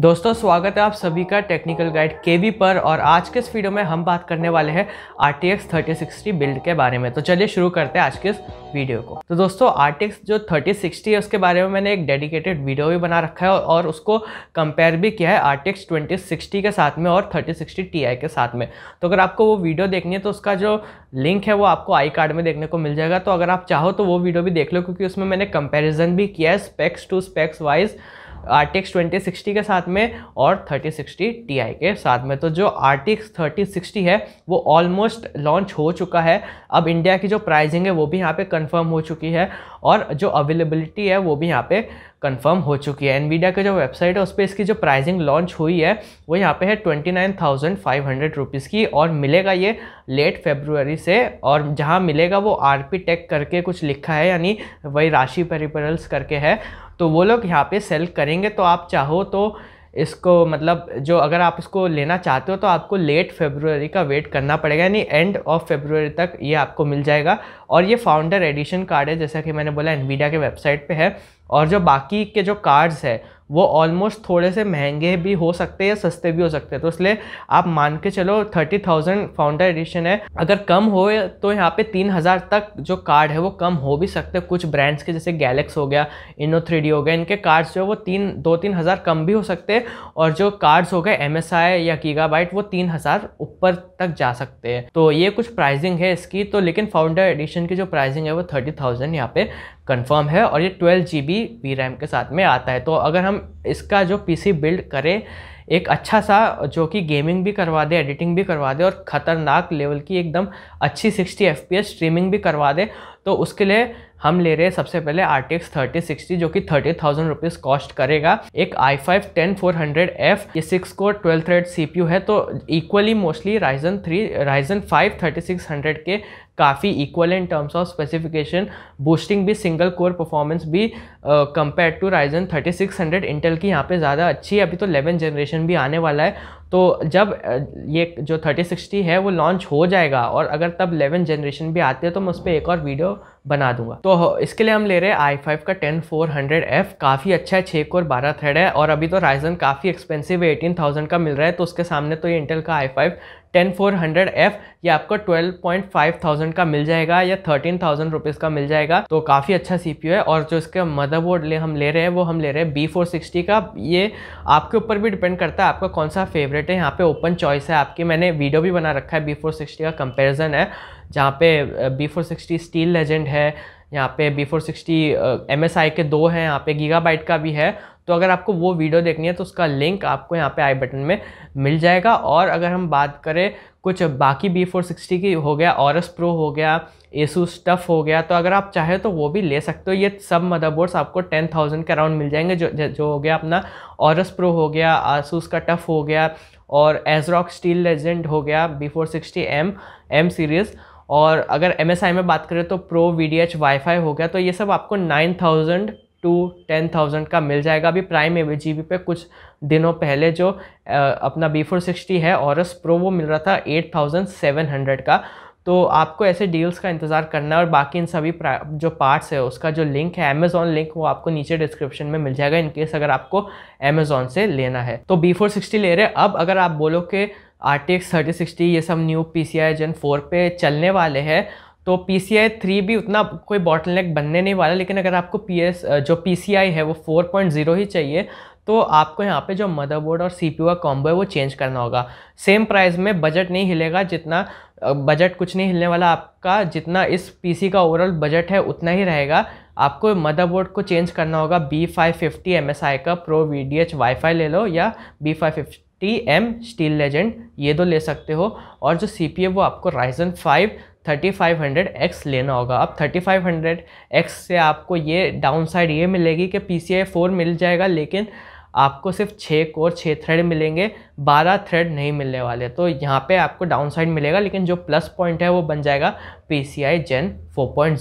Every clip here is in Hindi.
दोस्तों स्वागत है आप सभी का टेक्निकल गाइड केवी पर और आज के इस वीडियो में हम बात करने वाले हैं R T X thirty sixty build के बारे में तो चलिए शुरू करते हैं आज के इस वीडियो को तो दोस्तों आर टी एक्स जो थर्टी सिक्सटी है उसके बारे में मैंने एक डेडिकेटेड वीडियो भी बना रखा है और उसको कंपेयर भी किया है R T X twenty sixty के साथ में और थर्टी सिक्सटी टी आई के साथ में तो अगर आपको वो वीडियो देखनी है तो उसका जो लिंक है वो आपको आई कार्ड में देखने को मिल जाएगा तो अगर आप चाहो तो वो वीडियो भी देख लो क्योंकि उसमें मैंने कंपेरिजन भी किया है specs to specs wise R T twenty sixty के साथ में और थर्टी सिक्सटी टी आई के साथ में तो जो आर टी थर्टी सिक्सटी है वो ऑलमोस्ट लॉन्च हो चुका है अब इंडिया की जो प्राइजिंग है वो भी यहाँ पे कंफर्म हो चुकी है और जो अवेलेबिलिटी है वो भी यहाँ पे कंफर्म हो चुकी है एनवीडिया का जो वेबसाइट है उस पर इसकी जो प्राइजिंग लॉन्च हुई है वो यहाँ पे है twenty nine thousand five hundred rupees की और मिलेगा ये लेट फेब्रुवरी से और जहाँ मिलेगा वो आर पी टेक करके कुछ लिखा है यानी वही राशि पेरिपरल्स करके है तो वो लोग यहाँ पे सेल करेंगे तो आप चाहो तो इसको मतलब जो अगर आप इसको लेना चाहते हो तो आपको लेट फेब्रुवरी का वेट करना पड़ेगा यानी एंड ऑफ फेब्रुवरी तक ये आपको मिल जाएगा और ये फाउंडर एडिशन कार्ड है जैसा कि मैंने बोला एनवीडिया के वेबसाइट पे है और जो बाकी के जो कार्ड्स है वो ऑलमोस्ट थोड़े से महंगे भी हो सकते हैं या सस्ते भी हो सकते हैं तो इसलिए आप मान के चलो थर्टी थाउजेंड फाउंडर एडिशन है अगर कम हो तो यहाँ पे तीन हज़ार तक जो कार्ड है वो कम हो भी सकते हैं कुछ ब्रांड्स के जैसे गैलेक्स हो गया इनो थ्री हो गया इनके कार्ड्स जो है वो तीन दो तीन हज़ार कम भी हो सकते हैं और जो कार्ड्स हो गए एम या गीगाबाइट वो तीन हज़ार ऊपर तक जा सकते हैं तो ये कुछ प्राइजिंग है इसकी तो लेकिन फाउंडर एडिशन की जो प्राइजिंग है वो थर्टी थाउजेंड यहाँ पे कंफर्म है और ये twelve G B V RAM के साथ में आता है तो अगर हम इसका जो सी बिल्ड करें एक अच्छा सा जो कि गेमिंग भी करवा दे एडिटिंग भी करवा दे और ख़तरनाक लेवल की एकदम अच्छी 60 एफ स्ट्रीमिंग भी करवा दे तो उसके लिए हम ले रहे हैं सबसे पहले R T X thirty sixty जो कि थर्टी थाउजेंड रुपीज़ कॉस्ट करेगा एक I five ten four hundred F ये सिक्स को twelve thread C P U है तो equally mostly Ryzen three Ryzen five thirty six hundred के काफ़ी equal in terms of specification boosting भी सिंगल कोर परफॉर्मेंस भी कंपेयर टू राइजन 3600 इंटेल की यहाँ पे ज़्यादा अच्छी है अभी तो 11 जनरेशन भी आने वाला है तो जब ये जो 3060 है वो लॉन्च हो जाएगा और अगर तब 11 जनरेशन भी आती है तो मैं उस पर एक और वीडियो बना दूंगा तो इसके लिए हम ले रहे हैं आई फाइव का टेन फोर हंड्रेड एफ काफ़ी अच्छा है छः कोर बारह थ्रेड है और अभी तो राइजन काफ़ी एक्सपेंसिव है एटीन थाउजेंड का मिल रहा है तो उसके सामने तो ये इंटेल का I five ten four hundred F ये आपको ट्वेल्व पॉइंट फाइव थाउजेंड का मिल जाएगा या थर्टीन थाउजेंड रुपीज़ का मिल जाएगा तो काफ़ी अच्छा सी पी यू है और जो इसका मदरबोर्ड ले हम ले रहे हैं वो हम ले रहे हैं बी फोर सिक्सटी का ये आपके ऊपर भी डिपेंड करता है आपका कौन सा फेवरेट है यहाँ पे ओपन चॉइस है आपकी मैंने वीडियो भी बना रखा है बी फोर सिक्सटी का कंपेरिजन है जहाँ पे B four sixty steel legend है यहाँ पे B four sixty M S I के दो हैं यहाँ पे गीगाबाइट का भी है तो अगर आपको वो वीडियो देखनी है तो उसका लिंक आपको यहाँ पे आई बटन में मिल जाएगा और अगर हम बात करें कुछ बाकी बी फोर सिक्सटी की हो गया औरस प्रो हो गया एसू स्टफ़ हो गया तो अगर आप चाहे तो वो भी ले सकते हो ये सब मदरबोर्ड्स आपको टेन थाउजेंड के अराउंड मिल जाएंगे जो जो हो गया अपना औरस प्रो हो गया आसूस का टफ़ हो गया और एजरॉक स्टील लेजेंड हो गया B four sixty M M series और अगर एम में बात करें तो pro V D H wifi हो गया तो ये सब आपको nine thousand to ten thousand का मिल जाएगा अभी प्राइम जी बी पे कुछ दिनों पहले जो आ, अपना बी फोर सिक्सटी है और प्रो वो मिल रहा था एट थाउजेंड सेवन हंड्रेड का तो आपको ऐसे डील्स का इंतज़ार करना है और बाकी इन सभी जो पार्ट्स है उसका जो लिंक है अमेज़ॉन लिंक वो आपको नीचे डिस्क्रिप्शन में मिल जाएगा इनकेस अगर आपको अमेज़ॉन से लेना है तो बी फोर सिक्सटी ले रहे अब अगर आप बोलो कि R T X thirty sixty ये सब न्यू पी सी आई जन फोर पे चलने वाले हैं तो पी सी आई थ्री भी उतना कोई बॉटल नेक बनने नहीं वाला लेकिन अगर आपको पी एस जो पी सी आई है वो फोर पॉइंट ज़ीरो ही चाहिए तो आपको यहाँ पे जो मदरबोर्ड और सी पी यू का कॉम्बो है वो चेंज करना होगा सेम प्राइस में बजट नहीं हिलेगा जितना बजट कुछ नहीं हिलने वाला आपका जितना इस पी सी का ओवरऑल बजट है उतना ही रहेगा आपको मदरबोर्ड को चेंज करना होगा B five fifty M S I का pro V D H wifi ले लो या B five fifty M steel legend ये दो ले सकते हो और जो सी पी वो आपको Ryzen five thirty five hundred X लेना होगा अब थर्टी फाइव हंड्रेड एक्स से आपको ये डाउन साइड ये मिलेगी कि पी सी आई फोर मिल जाएगा लेकिन आपको सिर्फ छः कोर छः थ्रेड मिलेंगे बारह थ्रेड नहीं मिलने वाले तो यहाँ पे आपको डाउन साइड मिलेगा लेकिन जो प्लस पॉइंट है वो बन जाएगा P C I gen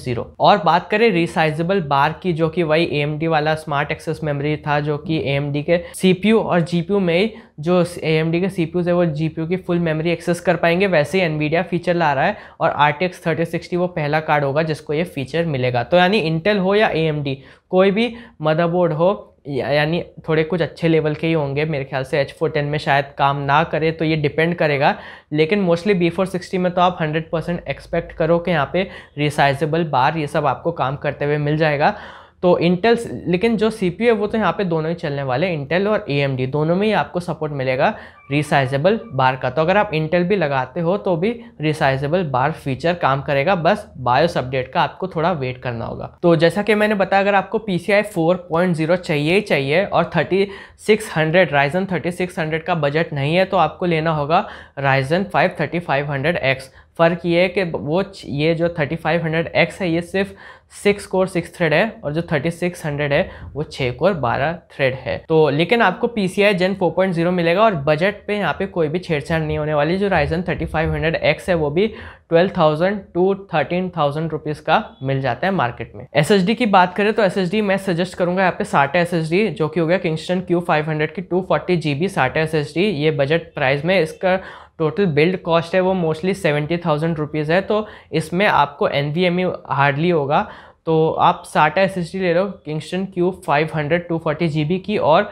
zero और बात करें रिसाइजेबल बार की जो कि वही ए वाला स्मार्ट एक्सेस मेमोरी था जो कि ए के सी और जी में ही जो ए के सी पी है वो जी की फुल मेमोरी एक्सेस कर पाएंगे वैसे ही एनवीडिया फीचर ला रहा है और आर टी एक्स वो पहला कार्ड होगा जिसको ये फीचर मिलेगा तो यानी इंटेल हो या ए कोई भी मदरबोर्ड हो यानी थोड़े कुछ अच्छे लेवल के ही होंगे मेरे ख्याल से एच फोर टेन में शायद काम ना करे तो ये डिपेंड करेगा लेकिन मोस्टली बी फोर सिक्सटी में तो आप हंड्रेड परसेंट एक्सपेक्ट करो कि यहाँ पे रिसाइजेबल बार ये सब आपको काम करते हुए मिल जाएगा तो इंटेल लेकिन जो सी है वो तो यहाँ पे दोनों ही चलने वाले इंटेल और ए दोनों में ही आपको सपोर्ट मिलेगा रिसाइजेबल बार का तो अगर आप इंटेल भी लगाते हो तो भी रिसाइजेबल बार फीचर काम करेगा बस बायोस अपडेट का आपको थोड़ा वेट करना होगा तो जैसा कि मैंने बताया अगर आपको पी सी आई चाहिए ही चाहिए और thirty six hundred Ryzen thirty six hundred का बजट नहीं है तो आपको लेना होगा Ryzen five thirty five hundred X फ़र्क ये है कि वो ये जो थर्टी फाइव हंड्रेड एक्स है ये सिर्फ सिक्स कोर सिक्स थ्रेड है और जो थर्टी सिक्स हंड्रेड है वो छः कोर बारह थ्रेड है तो लेकिन आपको P C I gen four point zero मिलेगा और बजट पे यहाँ पे कोई भी छेड़छाड़ नहीं होने वाली जो Ryzen thirty five hundred X है वो भी twelve thousand to thirteen thousand rupees का मिल जाता है मार्केट में एस एस डी की बात करें तो एस एस डी मैं सजेस्ट करूँगा यहाँ पे साटा एस एस डी जो कि हो गया किंगस्टन क्यू फाइव हंड्रेड की टू फोर्टी जी बी साठ एस एस डी ये बजट प्राइस में इसका टोटल बिल्ड कॉस्ट है वो मोस्टली सेवेंटी थाउजेंड रुपीज़ है तो इसमें आपको N V M E hardly होगा तो आप साटा एस एस डी ले रहे हो Kingston Q five hundred two forty G B की और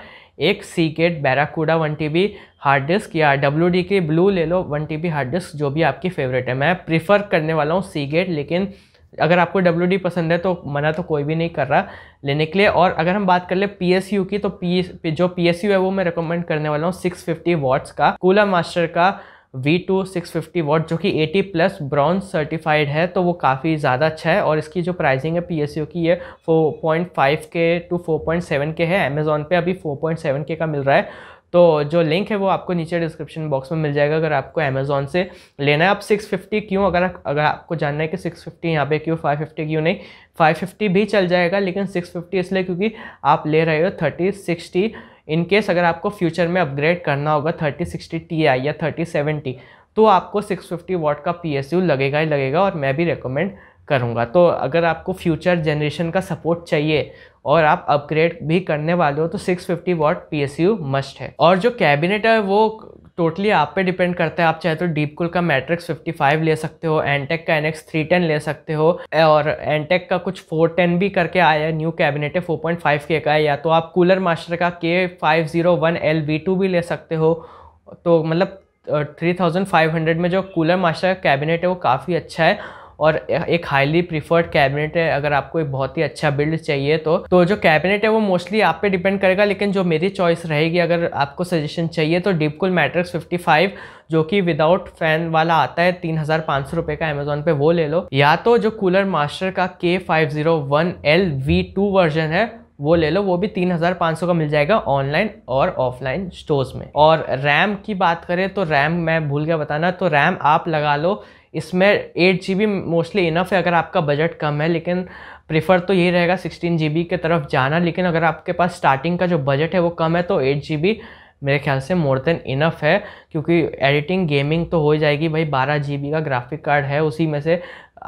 एक Seagate Barracuda one T B hard disk या डब्ल्यू डी की ब्लू ले लो one T B hard disk जो भी आपकी फेवरेट है मैं प्रीफर करने वाला हूँ सी गेट लेकिन अगर आपको डब्ल्यू पसंद है तो मना तो कोई भी नहीं कर रहा लेने के लिए और अगर हम बात कर ले पी की तो पी जो पी है वो मैं रिकमेंड करने वाला हूँ सिक्स फिफ्टी वॉट्स का कूलर मास्टर का V two six fifty watt जो कि एटी प्लस ब्रॉन्ज सर्टिफाइड है तो वो काफ़ी ज़्यादा अच्छा है और इसकी जो प्राइसिंग है पी एस यू की ये four point five K to four point seven K है अमेज़ोन पे अभी फोर पॉइंट सेवन के का मिल रहा है तो जो लिंक है वो आपको नीचे डिस्क्रिप्शन बॉक्स में मिल जाएगा अगर आपको अमेजोन से लेना है आप 650 क्यों अगर अगर आपको जानना है कि 650 फिफ्टी यहाँ पे क्यों 550 क्यों नहीं 550 भी चल जाएगा लेकिन 650 इसलिए क्योंकि आप ले रहे हो 30 60 इन केस अगर आपको फ्यूचर में अपग्रेड करना होगा 30 60 आई या 30 70 तो आपको 650 वॉट का पी लगेगा ही लगेगा और मैं भी रिकमेंड करूँगा तो अगर आपको फ्यूचर जनरेशन का सपोर्ट चाहिए और आप अपग्रेड भी करने वाले हो तो 650 फिफ्टी वॉट पी मस्ट है और जो कैबिनेट है वो टोटली आप पे डिपेंड करता है आप चाहे तो डीप कूल का मैट्रिक्स 55 ले सकते हो एनटेक का एनएक्स 310 ले सकते हो और एनटेक का कुछ 410 भी करके आया है न्यू कैबिनेट है 4.5 के का है या तो आप कूलर मास्टर का K five zero one L V two भी ले सकते हो तो मतलब 3500 में जो कूलर मास्टर का कैबिनेट है वो काफ़ी अच्छा है और एक हाईली प्रिफर्ड कैबिनेट है अगर आपको एक बहुत ही अच्छा बिल्ड चाहिए तो तो जो कैबिनेट है वो मोस्टली आप पे डिपेंड करेगा लेकिन जो मेरी चॉइस रहेगी अगर आपको सजेशन चाहिए तो डिपकुल मैट्रिक्स 55 जो कि विदाउट फैन वाला आता है तीन हज़ार पाँच सौ रुपये का अमेजोन पे वो ले लो या तो जो कूलर मास्टर का K five zero one L V two version है वो ले लो वो भी तीन हज़ार पाँच सौ का मिल जाएगा ऑनलाइन और ऑफलाइन स्टोर्स में और रैम की बात करें तो रैम मैं भूल गया बताना तो रैम आप लगा लो इसमें eight G B mostly enough है अगर आपका बजट कम है लेकिन प्रेफर तो यही रहेगा सिक्सटीन जी बी के तरफ जाना लेकिन अगर आपके पास स्टार्टिंग का जो बजट है वो कम है तो एट जी बी मेरे ख्याल से मोर देन इनफ है क्योंकि एडिटिंग गेमिंग तो हो जाएगी भाई बारह जी बी का ग्राफिक कार्ड है उसी में से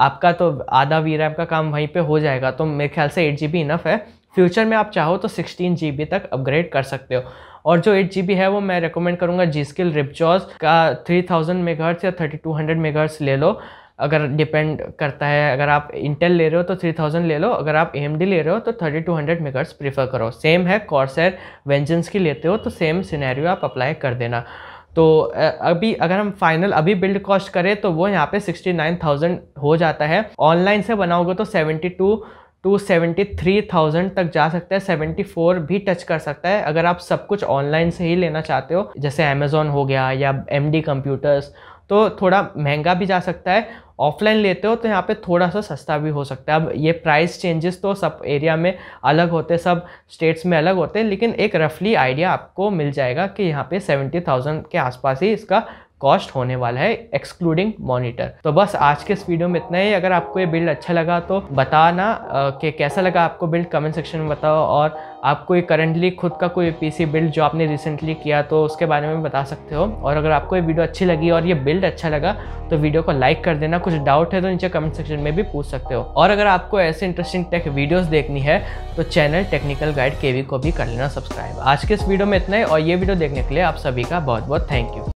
आपका तो आधा वी रैम का काम वहीं पे हो जाएगा तो मेरे ख्याल से एट जी बी इनफ है फ्यूचर में आप चाहो तो सिक्सटीन जी बी तक अपग्रेड कर सकते हो और जो एट जी है वो मैं रिकमेंड करूँगा जी स्किल रिपचॉज का थ्री थाउजेंड मेगाहर्ट्स या थर्टी टू हंड्रेड मेगाहर्ट्स ले लो अगर डिपेंड करता है अगर आप इंटेल ले रहे हो तो 3000 ले लो अगर आप एम ले रहे हो तो 3200 टू हंड्रेड प्रीफर करो सेम है कॉर्सर वेंजेंस की लेते हो तो सेम सिनेरियो आप अप्लाई कर देना तो अभी अगर हम फाइनल अभी बिल्ड कॉस्ट करें तो वो यहाँ पे 69,000 हो जाता है ऑनलाइन से बनाओगे तो 72 टू सेवेंटी थ्री थाउजेंड तक जा सकता है सेवेंटी फोर भी टच कर सकता है अगर आप सब कुछ ऑनलाइन से ही लेना चाहते हो जैसे अमेज़ोन हो गया या एम डी कंप्यूटर्स तो थोड़ा महंगा भी जा सकता है ऑफलाइन लेते हो तो यहाँ पे थोड़ा सा सस्ता भी हो सकता है अब ये प्राइस चेंजेस तो सब एरिया में अलग होते सब स्टेट्स में अलग होते हैं लेकिन एक रफली आइडिया आपको मिल जाएगा कि यहाँ पे सेवेंटी थाउजेंड के आसपास ही इसका कॉस्ट होने वाला है एक्सक्लूडिंग मॉनिटर तो बस आज के इस वीडियो में इतना ही अगर आपको ये बिल्ड अच्छा लगा तो बताना कि कैसा लगा आपको बिल्ड कमेंट सेक्शन में बताओ और आपको ये करंटली खुद का कोई पीसी बिल्ड जो आपने रिसेंटली किया तो उसके बारे में बता सकते हो और अगर आपको ये वीडियो अच्छी लगी और ये बिल्ड अच्छा लगा तो वीडियो को लाइक कर देना कुछ डाउट है तो नीचे कमेंट सेक्शन में भी पूछ सकते हो और अगर आपको ऐसे इंटरेस्टिंग टेक वीडियोस देखनी है तो चैनल टेक्निकल गाइड के को भी कर लेना सब्सक्राइब आज के इस वीडियो में इतना ही और ये वीडियो देखने के लिए आप सभी का बहुत बहुत थैंक यू